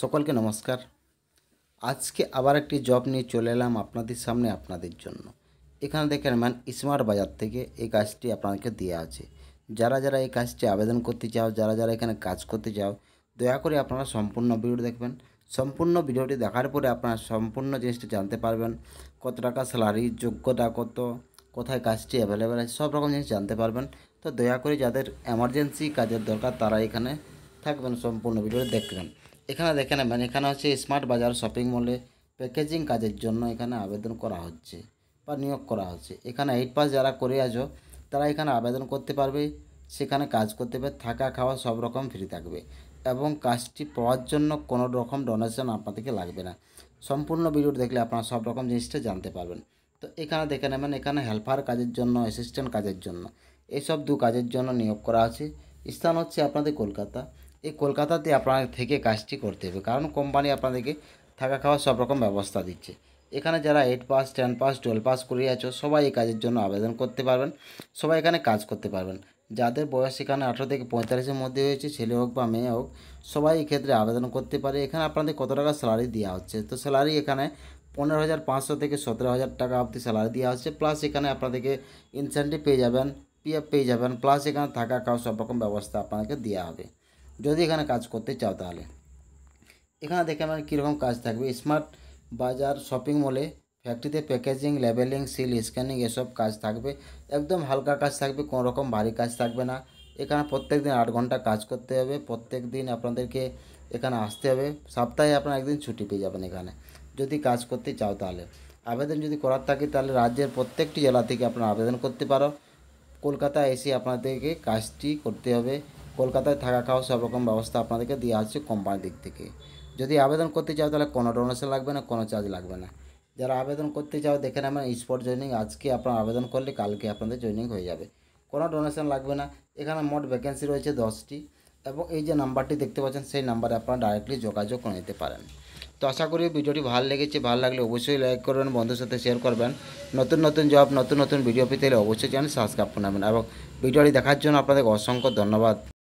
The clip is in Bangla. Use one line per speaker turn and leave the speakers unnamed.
সকলকে নমস্কার আজকে আবার একটি জব নিয়ে চলে এলাম আপনাদের সামনে আপনাদের জন্য এখানে দেখেন ম্যান স্মার্ট বাজার থেকে এই কাজটি আপনাদেরকে দেওয়া আছে যারা যারা এই কাজটি আবেদন করতে চাও যারা যারা এখানে কাজ করতে চাও দয়া করে আপনারা সম্পূর্ণ ভিডিও দেখবেন সম্পূর্ণ ভিডিওটি দেখার পরে আপনারা সম্পূর্ণ জিনিসটি জানতে পারবেন কত টাকা স্যালারি যোগ্যতা কত কোথায় কাজটি অ্যাভেলেবেল আছে সব রকম জিনিস জানতে পারবেন তো দয়া করে যাদের এমার্জেন্সি কাজের দরকার তারা এখানে থাকবেন সম্পূর্ণ ভিডিওটি দেখবেন এখানে দেখে নেবেন এখানে হচ্ছে স্মার্ট বাজার শপিং মলে প্যাকেজিং কাজের জন্য এখানে আবেদন করা হচ্ছে বা নিয়োগ করা হচ্ছে এখানে এইট পাস যারা করে আছো তারা এখানে আবেদন করতে পারবে সেখানে কাজ করতে পারবে থাকা খাওয়া সব রকম ফ্রি থাকবে এবং কাজটি পাওয়ার জন্য কোনো রকম ডোনেশন আপনাদেরকে লাগবে না সম্পূর্ণ ভিডিওটি দেখলে আপনারা সব রকম জিনিসটা জানতে পারবেন তো এখানে দেখে নেবেন এখানে হেল্পার কাজের জন্য অ্যাসিস্ট্যান্ট কাজের জন্য এসব দু কাজের জন্য নিয়োগ করা আছে স্থান হচ্ছে আপনাদের কলকাতা এই কলকাতাতে আপনাদের থেকে কাজটি করতে হবে কারণ কোম্পানি আপনাদেরকে থাকা খাওয়া সব রকম ব্যবস্থা দিচ্ছে এখানে যারা eight pass ten pass twelve pass করে আছো সবাই এই কাজের জন্য আবেদন করতে পারবেন সবাই এখানে কাজ করতে পারবেন যাদের বয়স এখানে আঠেরো থেকে পঁয়তাল্লিশের মধ্যে হয়েছে ছেলে হোক বা মেয়ে হোক সবাই এক্ষেত্রে আবেদন করতে পারে এখানে আপনাদের কত টাকা স্যালারি দেওয়া হচ্ছে তো স্যালারি এখানে পনেরো হাজার পাঁচশো থেকে সতেরো হাজার টাকা অবধি স্যালারি দেওয়া হচ্ছে প্লাস এখানে আপনাদেরকে ইনসেন্টিভ পেয়ে যাবেন এফ পেয়ে যাবেন প্লাস এখানে থাকা খাওয়া সব রকম ব্যবস্থা আপনাদেরকে দেওয়া হবে যদি এখানে কাজ করতে চাও তাহলে এখানে দেখে আমার কীরকম কাজ থাকবে স্মার্ট বাজার শপিং মলে ফ্যাক্টরিতে প্যাকেজিং লেবেলিং সিল স্ক্যানিং এসব কাজ থাকবে একদম হালকা কাজ থাকবে কোনো রকম ভারী কাজ থাকবে না এখানে প্রত্যেক দিন আট ঘন্টা কাজ করতে হবে প্রত্যেক দিন আপনাদেরকে এখানে আসতে হবে সপ্তাহে আপনারা একদিন ছুটি পেয়ে যাবেন এখানে যদি কাজ করতে চাও তাহলে আবেদন যদি করার থাকে তাহলে রাজ্যের প্রত্যেকটি জেলা থেকে আপনারা আবেদন করতে পারো কলকাতা এসে আপনাদেরকে কাজটি করতে হবে কলকাতায় থাকা খাওয়া সব রকম ব্যবস্থা আপনাদেরকে দেওয়া হচ্ছে কোম্পানির দিক থেকে যদি আবেদন করতে চাও তাহলে কোনো ডোনেশন লাগবে না কোনো চার্জ লাগবে না যারা আবেদন করতে চাও দেখে নেবেন স্পট জয়নিং আজকে আপনার আবেদন করলে কালকে আপনাদের জয়নিং হয়ে যাবে কোনো ডোনেশন লাগবে না এখানে মোট ভ্যাকেন্সি রয়েছে দশটি এবং এই যে নাম্বারটি দেখতে পাচ্ছেন সেই নাম্বারে আপনারা ডাইরেক্টলি যোগাযোগ করে নিতে পারেন তো আশা করি ভিডিওটি ভালো লেগেছে ভালো লাগলে অবশ্যই লাইক করবেন বন্ধুর সাথে শেয়ার করবেন নতুন নতুন জব নতুন নতুন ভিডিও পেতে হলে অবশ্যই চ্যানেল সাবস্ক্রাইব করে নেবেন এবং ভিডিওটি দেখার জন্য আপনাদের অসংখ্য ধন্যবাদ